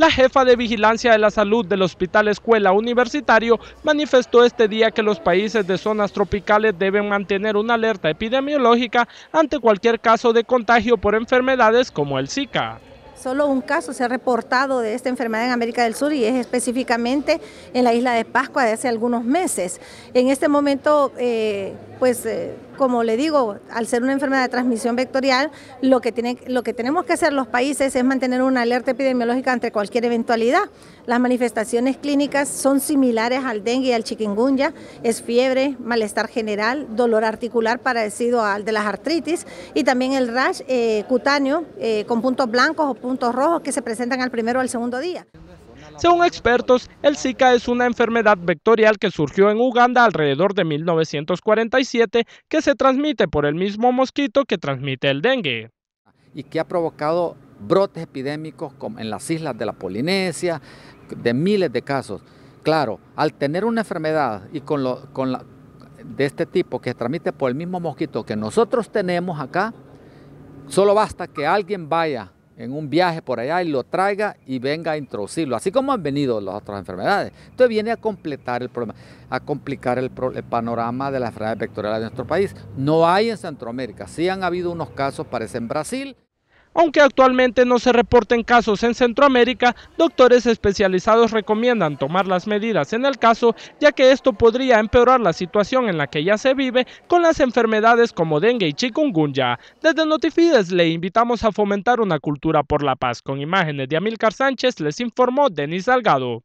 La jefa de Vigilancia de la Salud del Hospital Escuela Universitario manifestó este día que los países de zonas tropicales deben mantener una alerta epidemiológica ante cualquier caso de contagio por enfermedades como el Zika. Solo un caso se ha reportado de esta enfermedad en América del Sur y es específicamente en la isla de Pascua de hace algunos meses. En este momento, eh, pues... Eh, como le digo, al ser una enfermedad de transmisión vectorial, lo que, tiene, lo que tenemos que hacer los países es mantener una alerta epidemiológica ante cualquier eventualidad. Las manifestaciones clínicas son similares al dengue y al chikungunya, es fiebre, malestar general, dolor articular parecido al de las artritis y también el rash eh, cutáneo eh, con puntos blancos o puntos rojos que se presentan al primero o al segundo día. Según expertos, el Zika es una enfermedad vectorial que surgió en Uganda alrededor de 1947 que se transmite por el mismo mosquito que transmite el dengue. Y que ha provocado brotes epidémicos como en las islas de la Polinesia, de miles de casos. Claro, al tener una enfermedad y con, lo, con la, de este tipo que se transmite por el mismo mosquito que nosotros tenemos acá, solo basta que alguien vaya en un viaje por allá y lo traiga y venga a introducirlo, así como han venido las otras enfermedades. Entonces viene a completar el problema, a complicar el, panorama de las enfermedades vectoriales de nuestro país. No hay en Centroamérica, sí han habido unos casos, parece en Brasil. Aunque actualmente no se reporten casos en Centroamérica, doctores especializados recomiendan tomar las medidas en el caso, ya que esto podría empeorar la situación en la que ya se vive con las enfermedades como dengue y chikungunya. Desde Notifides le invitamos a fomentar una cultura por la paz. Con imágenes de Amílcar Sánchez les informó Denis Salgado.